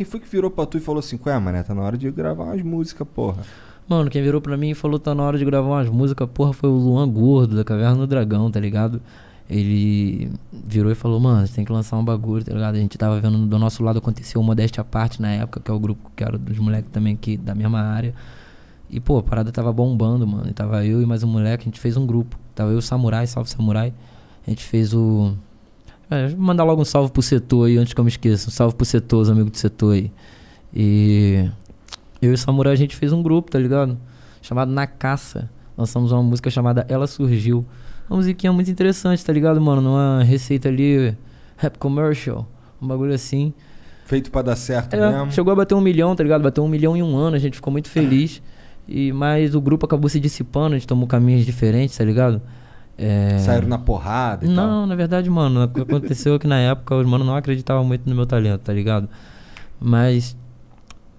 Quem foi que virou pra tu e falou assim, ué, mané, tá na hora de gravar umas músicas, porra? Mano, quem virou pra mim e falou tá na hora de gravar umas músicas, porra, foi o Luan Gordo, da Caverna do Dragão, tá ligado? Ele virou e falou, mano, você tem que lançar um bagulho, tá ligado? A gente tava vendo do nosso lado aconteceu o Modéstia à Parte na época, que é o grupo que era dos moleques também aqui da mesma área. E, pô, a parada tava bombando, mano. E tava eu e mais um moleque, a gente fez um grupo. Tava eu, Samurai, Salve Samurai. A gente fez o é, vou mandar logo um salve pro setor aí, antes que eu me esqueça. Um salve pro setor, os amigos do setor aí. E eu e o Samurai, a gente fez um grupo, tá ligado? Chamado Na Caça. Lançamos uma música chamada Ela Surgiu. Uma musiquinha muito interessante, tá ligado, mano? numa receita ali, rap commercial, um bagulho assim. Feito para dar certo é, mesmo. Chegou a bater um milhão, tá ligado? Bateu um milhão em um ano, a gente ficou muito feliz. E, mas o grupo acabou se dissipando, a gente tomou caminhos diferentes, tá ligado? É... Saíram na porrada e não, tal? Não, na verdade, mano, aconteceu que na época os mano não acreditavam muito no meu talento, tá ligado? Mas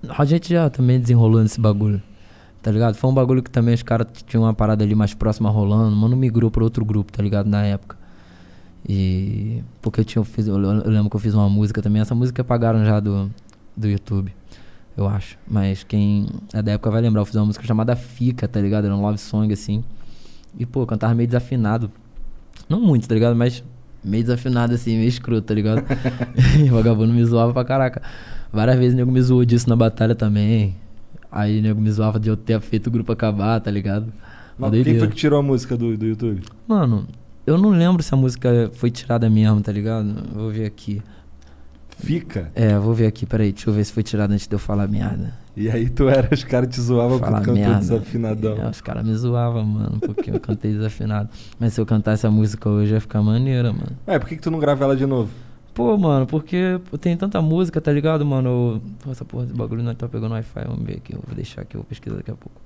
a gente já também desenrolou nesse bagulho, tá ligado? Foi um bagulho que também os caras tinham uma parada ali mais próxima rolando, mano migrou pra outro grupo, tá ligado? Na época. E. Porque eu tinha. Eu, fiz, eu, lembro que eu fiz uma música também. Essa música apagaram já do, do YouTube, eu acho. Mas quem é da época vai lembrar. Eu fiz uma música chamada Fica, tá ligado? Era um love song assim. E, pô, eu cantava meio desafinado. Não muito, tá ligado? Mas meio desafinado, assim, meio escroto, tá ligado? e o vagabundo me zoava pra caraca. Várias vezes o nego me zoou disso na batalha também. Aí o nego me zoava de eu ter feito o grupo acabar, tá ligado? Mas quem foi que tirou a música do, do YouTube? Mano, eu não lembro se a música foi tirada mesmo, tá ligado? Vou ver aqui. Fica? É, vou ver aqui, peraí, deixa eu ver se foi tirada antes de eu falar merda. E aí tu era, os caras te zoavam porque porque cantou desafinadão. É, os caras me zoavam, mano, porque eu cantei desafinado. Mas se eu cantasse a música hoje ia ficar maneira, mano. É, por que, que tu não grava ela de novo? Pô, mano, porque tem tanta música, tá ligado, mano? Eu... Nossa, porra, esse bagulho não tá pegando Wi-Fi, vamos ver aqui. Eu vou deixar aqui, eu vou pesquisar daqui a pouco.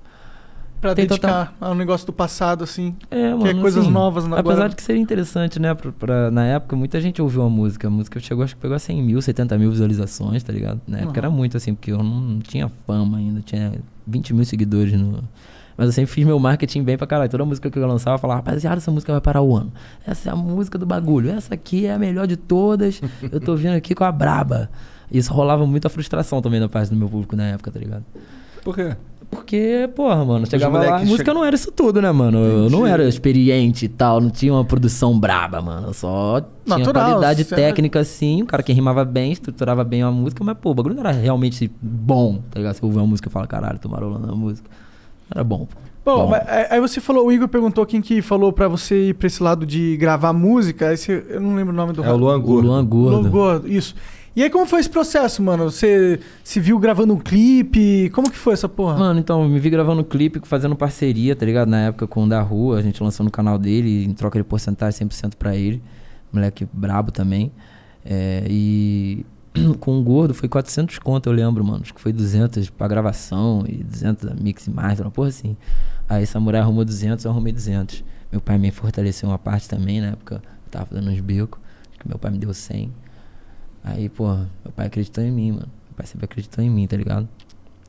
Pra tentar dedicar ao negócio do passado, assim. É, mano, que é coisas assim, novas na Apesar agora. de que seria interessante, né? Pra, pra, na época, muita gente ouviu a música. A música chegou, acho que pegou 100 mil, 70 mil visualizações, tá ligado? Na época uhum. era muito, assim, porque eu não tinha fama ainda. Tinha 20 mil seguidores no, mas eu sempre fiz meu marketing bem pra caralho. Toda música que eu lançava, eu falava, rapaziada, essa música vai parar o ano. Essa é a música do bagulho. Essa aqui é a melhor de todas. Eu tô vindo aqui com a braba. Isso rolava muita frustração também na parte do meu público na época, tá ligado? Por quê? Porque, porra, mano, chegava lá, a música chega... não era isso tudo, né, mano? Entendi. Eu não era experiente e tal, não tinha uma produção braba, mano. Eu só tinha Natural, qualidade técnica, era... assim, o cara que rimava bem, estruturava bem a música, mas, pô, o bagulho não era realmente bom, tá ligado? Você ouve uma música e fala, caralho, tô marolando a música. Era bom, pô. Bom, Bom. É, aí você falou, o Igor perguntou quem que falou para você ir pra esse lado de gravar música. Esse, eu não lembro o nome do É rap. o Luan Gordo. O Luan Gordo. Luan Gordo, isso. E aí, como foi esse processo, mano? Você se viu gravando um clipe? Como que foi essa porra? Mano, então, me vi gravando um clipe, fazendo parceria, tá ligado? Na época com o Da Rua, a gente lançou no canal dele, em troca de porcentagem 100% pra ele. Moleque brabo também. É, e com o Gordo foi 400 conto, eu lembro, mano. Acho que foi 200 pra gravação e 200 mix e mais, uma porra assim. Aí Samurai arrumou 200, eu arrumei 200. Meu pai me fortaleceu uma parte também, na época eu tava dando uns becos. Acho que meu pai me deu 100. Aí, pô, meu pai acreditou em mim, mano. Meu pai sempre acreditou em mim, tá ligado?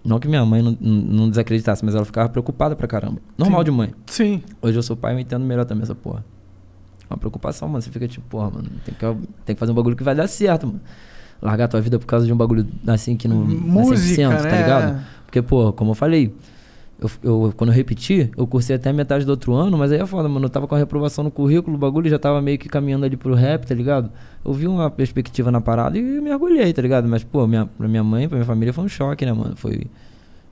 Não que minha mãe não, não desacreditasse, mas ela ficava preocupada pra caramba. Normal Sim. de mãe. Sim. Hoje eu sou pai e me entendo melhor também essa porra. É uma preocupação, mano. Você fica tipo, porra, mano, tem que, tem que fazer um bagulho que vai dar certo, mano. Largar tua vida por causa de um bagulho assim que não. É Música, é tá 100%, né? tá ligado? Porque, pô, como eu falei, eu, eu, quando eu repeti, eu cursei até metade do outro ano, mas aí é foda, mano. Eu tava com a reprovação no currículo, o bagulho já tava meio que caminhando ali pro rap, tá ligado? Eu vi uma perspectiva na parada e mergulhei, tá ligado? Mas, pô, minha, pra minha mãe, pra minha família foi um choque, né, mano? Foi,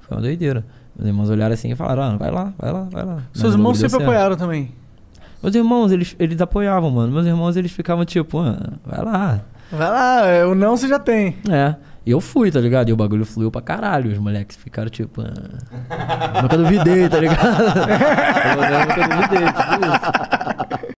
foi uma doideira. Meus irmãos olharam assim e falaram, ah, vai lá, vai lá, vai lá. Seus irmãos sempre apoiaram também? Meus irmãos, eles, eles apoiavam, mano. Meus irmãos, eles ficavam tipo, ah, vai lá. Vai lá, é, o não você já tem. É. E eu fui, tá ligado? E o bagulho fluiu pra caralho. Os moleques ficaram tipo. Ah, nunca duvidei, tá ligado? eu nunca duvidei, tipo isso.